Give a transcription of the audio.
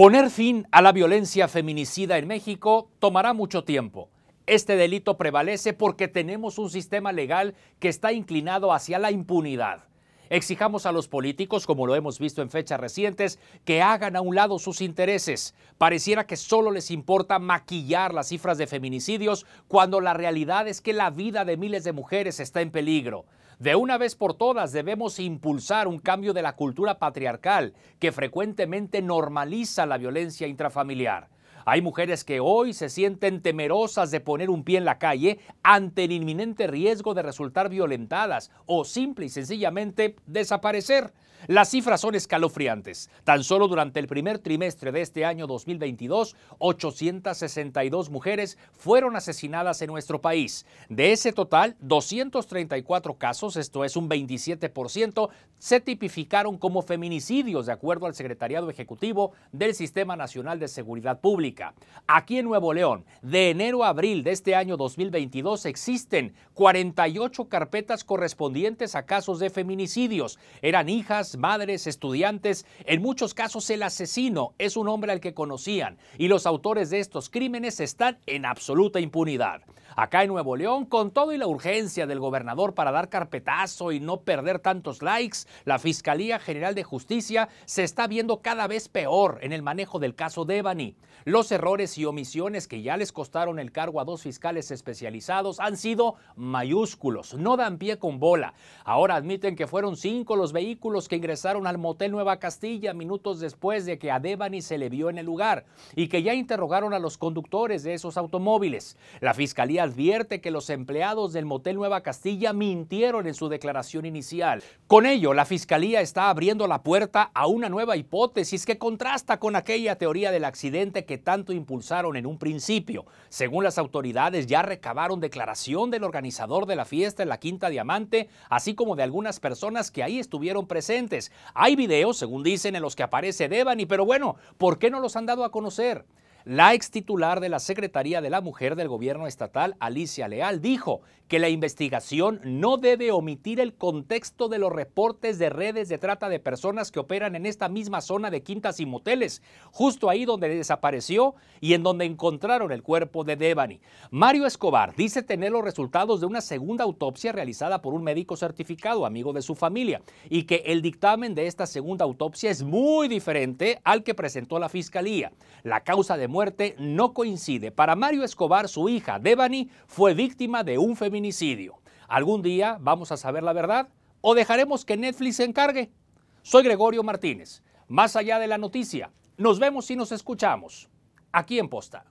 Poner fin a la violencia feminicida en México tomará mucho tiempo. Este delito prevalece porque tenemos un sistema legal que está inclinado hacia la impunidad. Exijamos a los políticos, como lo hemos visto en fechas recientes, que hagan a un lado sus intereses. Pareciera que solo les importa maquillar las cifras de feminicidios cuando la realidad es que la vida de miles de mujeres está en peligro. De una vez por todas debemos impulsar un cambio de la cultura patriarcal que frecuentemente normaliza la violencia intrafamiliar. Hay mujeres que hoy se sienten temerosas de poner un pie en la calle ante el inminente riesgo de resultar violentadas o simple y sencillamente desaparecer. Las cifras son escalofriantes. Tan solo durante el primer trimestre de este año 2022, 862 mujeres fueron asesinadas en nuestro país. De ese total, 234 casos, esto es un 27%, se tipificaron como feminicidios, de acuerdo al Secretariado Ejecutivo del Sistema Nacional de Seguridad Pública. Aquí en Nuevo León, de enero a abril de este año 2022, existen 48 carpetas correspondientes a casos de feminicidios. Eran hijas, madres, estudiantes. En muchos casos, el asesino es un hombre al que conocían y los autores de estos crímenes están en absoluta impunidad. Acá en Nuevo León, con todo y la urgencia del gobernador para dar carpetazo y no perder tantos likes, la Fiscalía General de Justicia se está viendo cada vez peor en el manejo del caso de Los errores y omisiones que ya les costaron el cargo a dos fiscales especializados han sido mayúsculos, no dan pie con bola. Ahora admiten que fueron cinco los vehículos que ingresaron al motel Nueva Castilla minutos después de que a Devani se le vio en el lugar y que ya interrogaron a los conductores de esos automóviles. La fiscalía advierte que los empleados del motel Nueva Castilla mintieron en su declaración inicial. Con ello, la fiscalía está abriendo la puerta a una nueva hipótesis que contrasta con aquella teoría del accidente que tanto impulsaron en un principio. Según las autoridades, ya recabaron declaración del organizador de la fiesta en la Quinta Diamante, así como de algunas personas que ahí estuvieron presentes. Hay videos, según dicen, en los que aparece Devani, pero bueno, ¿por qué no los han dado a conocer? La ex titular de la Secretaría de la Mujer del Gobierno Estatal, Alicia Leal, dijo que la investigación no debe omitir el contexto de los reportes de redes de trata de personas que operan en esta misma zona de quintas y moteles, justo ahí donde desapareció y en donde encontraron el cuerpo de Devani. Mario Escobar dice tener los resultados de una segunda autopsia realizada por un médico certificado, amigo de su familia, y que el dictamen de esta segunda autopsia es muy diferente al que presentó la fiscalía. La causa de muerte no coincide. Para Mario Escobar, su hija, Devani, fue víctima de un feminicidio. ¿Algún día vamos a saber la verdad? ¿O dejaremos que Netflix se encargue? Soy Gregorio Martínez. Más allá de la noticia, nos vemos y nos escuchamos. Aquí en Posta.